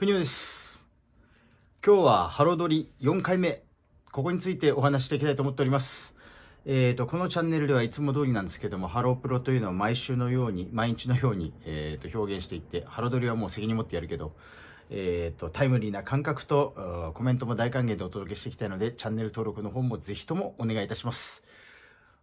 国尾です今日はハロドリ4回目ここについてお話していきたいと思っておりますえーと、このチャンネルではいつも通りなんですけどもハロープロというのを毎週のように毎日のように、えーと、表現していってハロドリはもう責任持ってやるけどえーと、とタイムリーな感覚とコメントも大歓迎でお届けしていきたいのでチャンネル登録の方もぜひともお願いいたします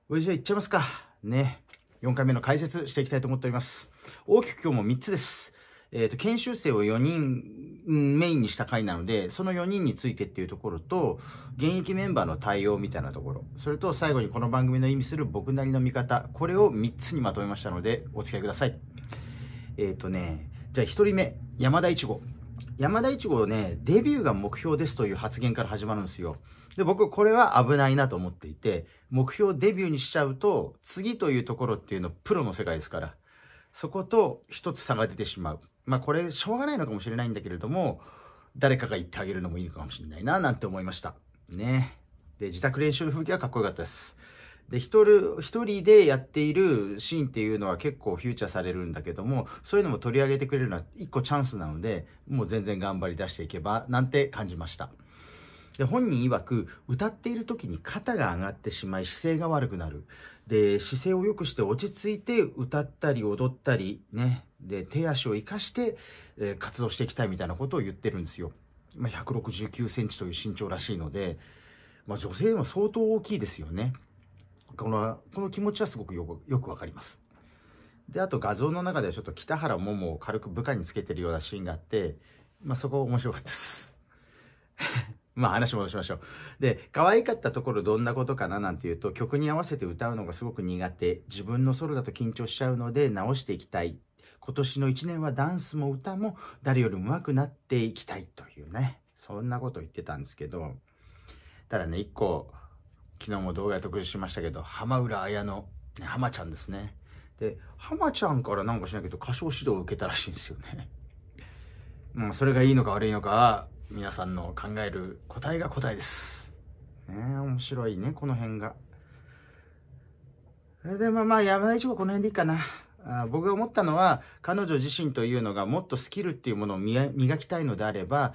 それじゃあいっちゃいますかね4回目の解説していきたいと思っております大きく今日も3つですえー、と、研修生を4人メインにした回なので、その4人についてっていうところと、現役メンバーの対応みたいなところ、それと最後にこの番組の意味する僕なりの見方、これを3つにまとめましたので、お付き合いください。えっ、ー、とね、じゃあ1人目、山田一護。山田一護ね、デビューが目標ですという発言から始まるんですよ。で、僕、これは危ないなと思っていて、目標デビューにしちゃうと、次というところっていうの、プロの世界ですから。そこと一つ差が出てしまう。まあこれ、しょうがないのかもしれないんだけれども、誰かが言ってあげるのもいいかもしれないな、なんて思いました。ね。で、自宅練習の風景はかっこよかったです。で一人一人でやっているシーンっていうのは結構フューチャーされるんだけどもそういうのも取り上げてくれるのは一個チャンスなのでもう全然頑張り出していけばなんて感じました。で、本人曰く、歌っている時に肩が上がってしまい姿勢が悪くなる。で、姿勢を良くして落ち着いて歌ったり踊ったり、ね。で、手足を生かして、えー、活動していきたいみたいなことを言ってるんですよ。まあ、169センチという身長らしいので、まあ、女性は相当大きいですよね。この、この気持ちはすごくよく、よくわかります。で、あと画像の中ではちょっと北原桃を軽く部下につけてるようなシーンがあって、まあ、そこ面白かったです。まあ話戻しましょう。で、可愛かったところどんなことかななんていうと、曲に合わせて歌うのがすごく苦手。自分のソロだと緊張しちゃうので直していきたい。今年の1年はダンスも歌も誰よりも上手くなっていきたいというね。そんなこと言ってたんですけど、ただね、一個、昨日も動画で特集しましたけど、浜浦綾の浜ちゃんですね。で、浜ちゃんからなんかしないけど歌唱指導を受けたらしいんですよね。まあ、それがいいのか悪いのか皆さんの考える答えが答えですね面白いねこの辺がでもまあ山田一郎この辺でいいかなあ僕が思ったのは彼女自身というのがもっとスキルっていうものを磨きたいのであれば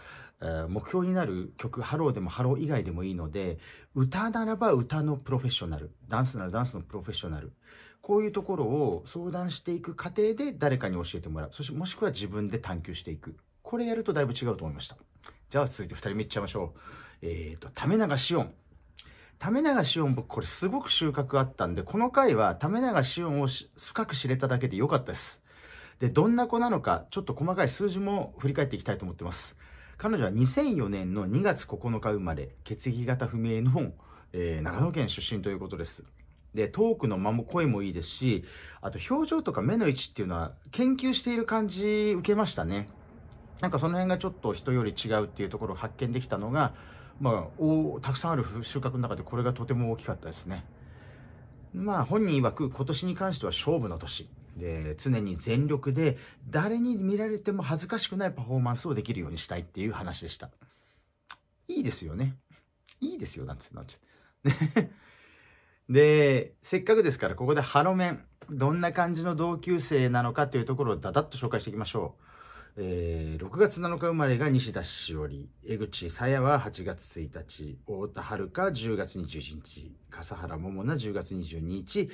目標になる曲ハローでもハロー以外でもいいので歌ならば歌のプロフェッショナルダンスならダンスのプロフェッショナルこういうところを相談していく過程で誰かに教えてもらうそしてもしくは自分で探求していくこれやるとだいぶ違うと思いました。じゃあ続いて2人目いっちゃいましょう。えっ、ー、と、為永紫音。為し紫音、僕これすごく収穫あったんで、この回は為永紫音を深く知れただけで良かったです。で、どんな子なのか、ちょっと細かい数字も振り返っていきたいと思ってます。彼女は2004年の2月9日生まれ、血液型不明の、えー、長野県出身ということです。で、トークの間も声もいいですし、あと表情とか目の位置っていうのは研究している感じ受けましたね。なんかその辺がちょっと人より違うっていうところを発見できたのが、まあ、おたくさんある収穫の中でこれがとても大きかったですね。まあ本人曰く今年に関しては勝負の年。で常に全力で誰に見られても恥ずかしくないパフォーマンスをできるようにしたいっていう話でした。いいですよね。いいですよなんてなっちゃって。で、せっかくですからここでハロメン。どんな感じの同級生なのかというところをダダッと紹介していきましょう。えー、6月7日生まれが西田しおり、江口さやは8月1日、太田遥10月21日、笠原桃奈10月22日、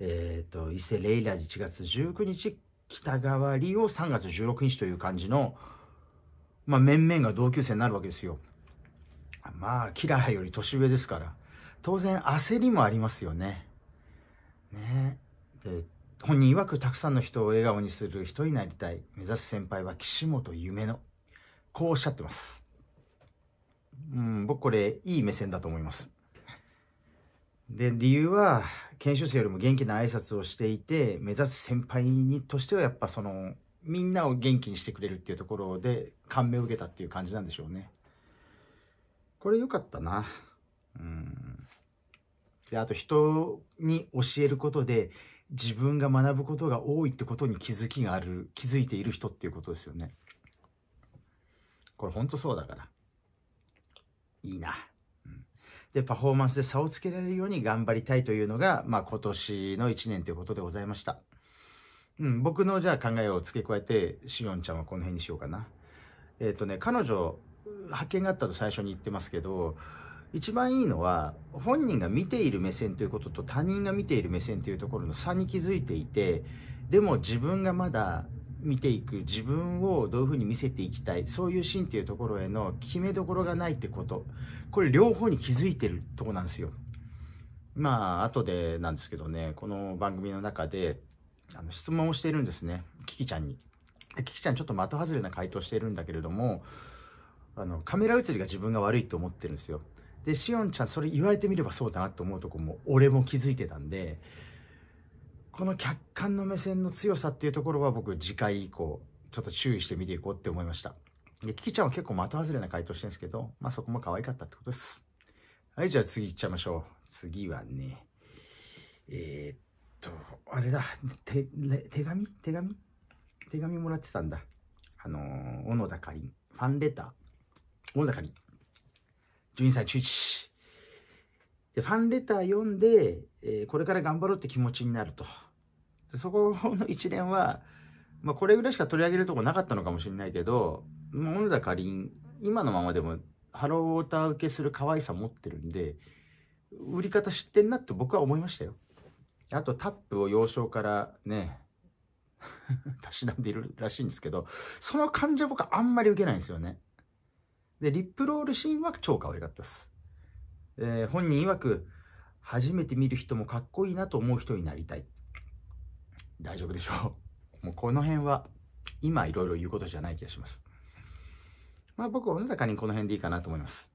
えーと、伊勢レイラ1月19日、北川里を3月16日という感じの、まあ、面々が同級生になるわけですよ。まあ、キララより年上ですから、当然焦りもありますよね。ね。で本人曰くたくさんの人を笑顔にする人になりたい目指す先輩は岸本夢乃こうおっしゃってますうん僕これいい目線だと思いますで理由は研修生よりも元気な挨拶をしていて目指す先輩にとしてはやっぱそのみんなを元気にしてくれるっていうところで感銘を受けたっていう感じなんでしょうねこれ良かったなうんであと人に教えることで自分が学ぶことが多いってことに気づきがある気づいている人っていうことですよねこれほんとそうだからいいな、うん、でパフォーマンスで差をつけられるように頑張りたいというのが、まあ、今年の1年ということでございましたうん、僕のじゃあ考えを付け加えてしおんちゃんはこの辺にしようかなえっ、ー、とね彼女派遣があったと最初に言ってますけど一番いいのは本人が見ている目線ということと他人が見ている目線というところの差に気づいていてでも自分がまだ見ていく自分をどういうふうに見せていきたいそういうシーンっていうところへの決めどころがないってことこれ両方に気づいてるとこなんですよ。まあ後でなんですけどねこの番組の中であの質問をしてるんですねキキちゃんに。キキちゃんちょっと的外れな回答してるんだけれどもあのカメラ映りが自分が悪いと思ってるんですよ。でしおんちゃんそれ言われてみればそうだなと思うとこも俺も気づいてたんでこの客観の目線の強さっていうところは僕次回以降ちょっと注意して見ていこうって思いましたでキキちゃんは結構的外れな回答してるんですけどまあそこも可愛かったってことですはいじゃあ次いっちゃいましょう次はねえー、っとあれだ手手紙手紙手紙もらってたんだあのー、小野田かりんファンレター小野田かりん12歳中1。で、ファンレター読んで、えー、これから頑張ろうって気持ちになると。でそこの一連は、まあ、これぐらいしか取り上げるとこなかったのかもしれないけど、小野田かりん、今のままでもハローウォーター受けする可愛さ持ってるんで、売り方知ってんなって僕は思いましたよ。あとタップを幼少からね、たしなんでいるらしいんですけど、その感じは僕はあんまり受けないんですよね。で、リップロールシーンは超可愛かったです。えー、本人曰く、初めて見る人もかっこいいなと思う人になりたい。大丈夫でしょう。もうこの辺は、今いろいろ言うことじゃない気がします。まあ僕はおなかにこの辺でいいかなと思います。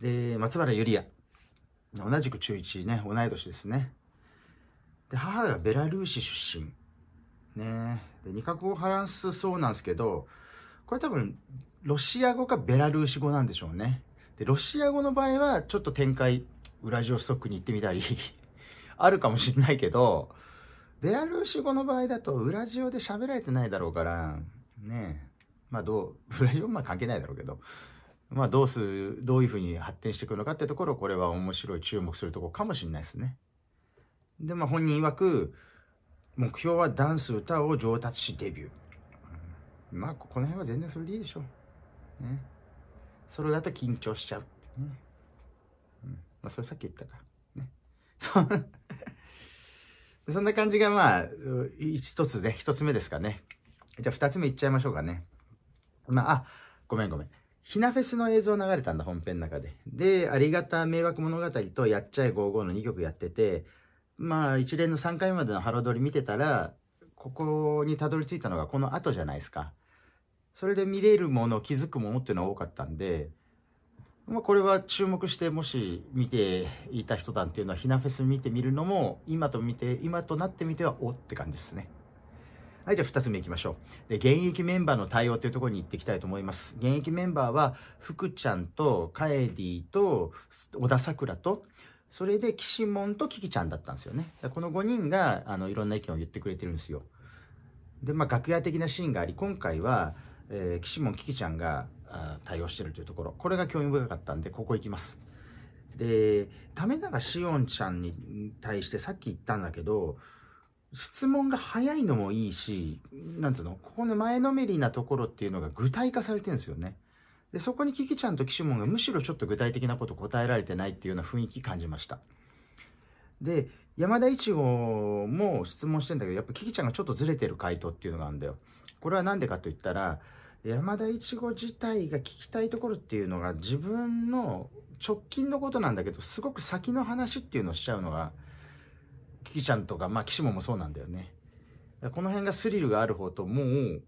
で、松原ゆりや。同じく中1ね、同い年ですね。で、母がベラルーシ出身。ねで、2角を語話すそうなんですけど、これ多分、ロシア語かベラルーシ語なんでしょうね。で、ロシア語の場合は、ちょっと展開、ウラジオストックに行ってみたり あるかもしんないけど、ベラルーシ語の場合だと、ウラジオで喋られてないだろうから、ねまあどう、ウラジオまあ関係ないだろうけど、まあどうす、どういうふうに発展していくのかってところ、これは面白い、注目するとこかもしんないですね。で、まあ本人曰く、目標はダンス、歌を上達しデビュー。まあこの辺は全然それでいいでしょう。ね、それだと緊張しちゃうってね、うんまあ、それさっき言ったかね そんな感じがまあ一つで、ね、一つ目ですかねじゃあ二つ目いっちゃいましょうかねまああごめんごめんひなフェスの映像流れたんだ本編の中でで「ありがた迷惑物語」と「やっちゃえ55」の2曲やっててまあ一連の3回までのハロドリ見てたらここにたどり着いたのがこの後じゃないですか。それで見れるもの気づくものっていうのは多かったんで、まあ、これは注目してもし見ていた人なっていうのはひなフェス見てみるのも今と見て今となってみてはおって感じですね。はい、じゃあ2つ目いきましょう。で、現役メンバーの対応というところに行っていきたいと思います。現役メンバーは、福ちゃんと、カエディと、小田さくらと、それで、岸門とキキちゃんだったんですよね。この5人が、あの、いろんな意見を言ってくれてるんですよ。で、まあ、楽屋的なシーンがあり、今回は、えー、岸本キキちゃんが対応してるというところこれが興味深かったんでここ行きますで為永紫おちゃんに対してさっき言ったんだけど質問が早いのもいいしなんつうのここの前のめりなところっていうのが具体化されてるんですよねでそこにキキちゃんと岸本がむしろちょっと具体的なこと答えられてないっていうような雰囲気感じましたで山田一郎も質問してんだけどやっぱキキちゃんがちょっとずれてる回答っていうのがあるんだよこれは何でかと言ったら山田いちご自体が聞きたいところっていうのが自分の直近のことなんだけどすごく先の話っていうのをしちゃうのがキキちゃんとかまあ岸本もそうなんだよね。この辺がスリルがある方ともう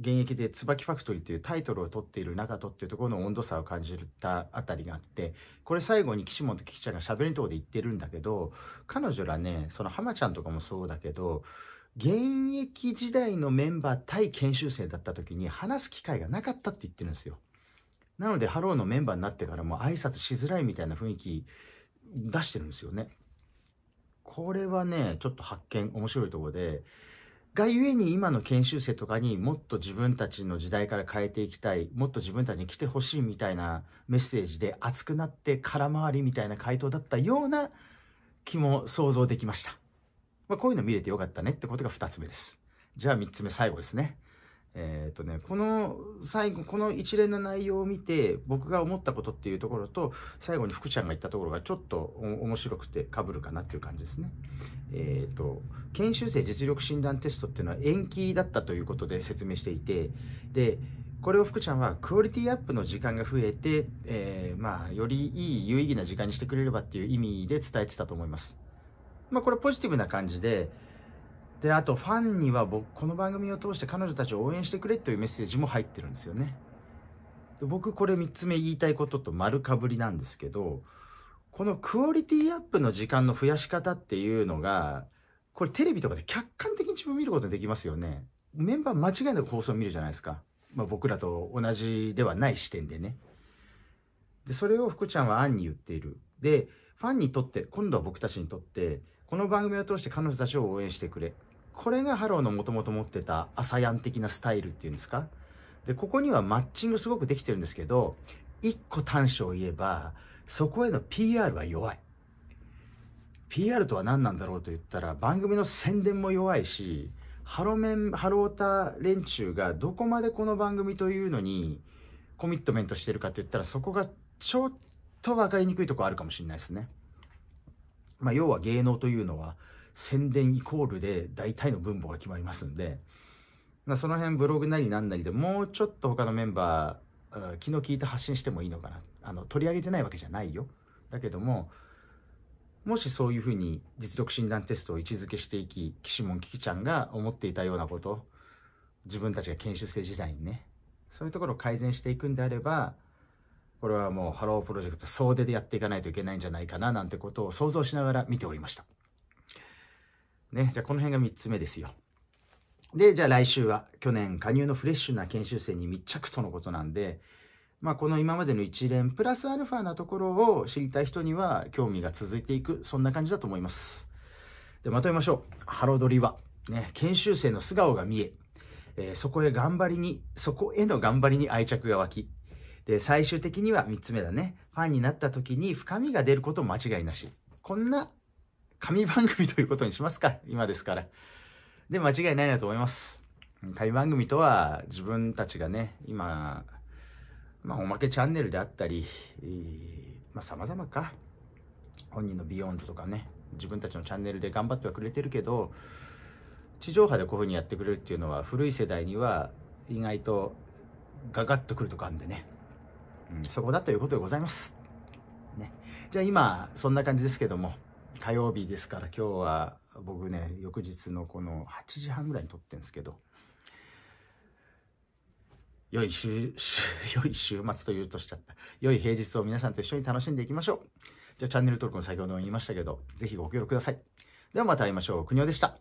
現役で「椿ファクトリー」というタイトルを取っている中とっていうところの温度差を感じたあたりがあってこれ最後に岸本とキキちゃんがしゃべりのとこで言ってるんだけど彼女らねその浜ちゃんとかもそうだけど現役時代のメンバー対研修生だった時に話す機会がなかったって言ってるんですよ。なので、ハローのメンバーになってからも挨拶しづらいみたいな雰囲気出してるんですよね。これはね、ちょっと発見、面白いとこで、がゆえに今の研修生とかにもっと自分たちの時代から変えていきたい、もっと自分たちに来てほしいみたいなメッセージで熱くなって空回りみたいな回答だったような気も想像できました。まあ、こういうの見れてよかったねってことが2つ目です。じゃあ3つ目、最後ですね。えっ、とね、この最後、この一連の内容を見て、僕が思ったことっていうところと、最後に福ちゃんが言ったところがちょっと面白くてかぶるかなっていう感じですね。えっ、と、研修生実力診断テストっていうのは延期だったということで説明していて、で、これを福ちゃんはクオリティアップの時間が増えて、えー、まあ、よりいい有意義な時間にしてくれればっていう意味で伝えてたと思います。まあ、これポジティブな感じで、で、あとファンには僕、この番組を通して彼女たちを応援してくれというメッセージも入ってるんですよね。で僕、これ3つ目言いたいことと丸かぶりなんですけど、このクオリティアップの時間の増やし方っていうのが、これテレビとかで客観的に自分見ることできますよね。メンバー間違いなく放送見るじゃないですか。まあ、僕らと同じではない視点でね。で、それを福ちゃんは暗に言っている。で、ファンにとって、今度は僕たちにとって、この番組を通して彼女たちを応援してくれ。これがハローのもともと持ってたアサヤン的なスタイルっていうんですかで、ここにはマッチングすごくできてるんですけど、一個短所を言えば、そこへの PR は弱い。PR とは何なんだろうと言ったら、番組の宣伝も弱いし、ハロメン、ハロータ連中がどこまでこの番組というのにコミットメントしてるかと言ったら、そこがちょっと分かりにくいとこあるかもしれないですね。まあ、要は芸能というのは宣伝イコールで大体の分母が決まりますんで、まあ、その辺ブログなりなんなりでもうちょっと他のメンバー気の利いて発信してもいいのかなあの取り上げてないわけじゃないよだけどももしそういうふうに実力診断テストを位置づけしていき岸門キキちゃんが思っていたようなこと自分たちが研修生時代にねそういうところを改善していくんであればこれはもうハロープロジェクト総出でやっていかないといけないんじゃないかななんてことを想像しながら見ておりました。ね、じゃあこの辺が3つ目ですよ。で、じゃあ来週は去年加入のフレッシュな研修生に密着とのことなんで、まあ、この今までの一連プラスアルファなところを知りたい人には興味が続いていく、そんな感じだと思います。で、まとめましょう。ハロドリは、ね、研修生の素顔が見え、えー、そこへ頑張りに、そこへの頑張りに愛着が湧き、で、最終的には3つ目だね。ファンになった時に深みが出ること間違いなし。こんな神番組ということにしますか今ですから。で、間違いないなと思います。神番組とは自分たちがね、今、まあ、おまけチャンネルであったり、まあ、様々か。本人のビヨンドとかね、自分たちのチャンネルで頑張ってはくれてるけど、地上波でこういう風にやってくれるっていうのは、古い世代には意外とガガッとくるとこあるんでね。そこだということでございます。ね。じゃあ今、そんな感じですけども、火曜日ですから今日は僕ね、翌日のこの8時半ぐらいに撮ってるんですけど、良い週、良い週末と言うとしちゃった。良い平日を皆さんと一緒に楽しんでいきましょう。じゃあチャンネル登録も先ほども言いましたけど、ぜひご協力ください。ではまた会いましょう。国尾でした。